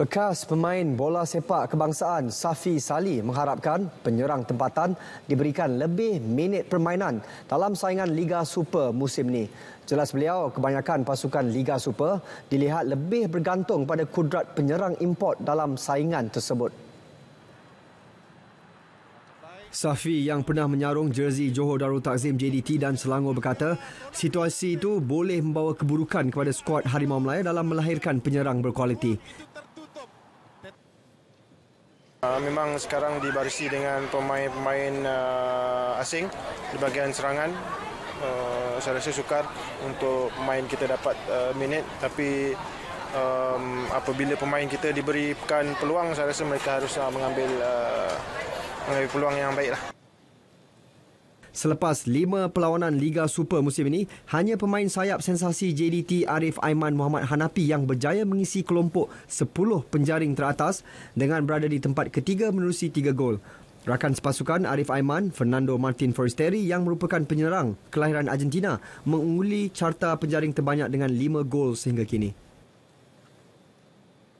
Bekas pemain bola sepak kebangsaan Safi Sali mengharapkan penyerang tempatan diberikan lebih minit permainan dalam saingan Liga Super musim ini. Jelas beliau, kebanyakan pasukan Liga Super dilihat lebih bergantung pada kudrat penyerang import dalam saingan tersebut. Safi yang pernah menyarung jersey Johor Darul Takzim JDT dan Selangor berkata, situasi itu boleh membawa keburukan kepada skuad Harimau Melayu dalam melahirkan penyerang berkualiti. Ah, memang sekarang dibarisi dengan pemain-pemain uh, asing di bahagian serangan. Uh, saya rasa sukar untuk pemain kita dapat uh, minit tapi um, apabila pemain kita diberikan peluang saya rasa mereka harus uh, mengambil uh, mengambil peluang yang baiklah. Selepas lima perlawanan Liga Super musim ini, hanya pemain sayap sensasi JDT Arif Aiman Muhammad Hanapi yang berjaya mengisi kelompok 10 penjaring teratas dengan berada di tempat ketiga menerusi 3 gol. Rakan sepasukan Arif Aiman, Fernando Martin Forresteri yang merupakan penyerang kelahiran Argentina mengungguli carta penjaring terbanyak dengan lima gol sehingga kini.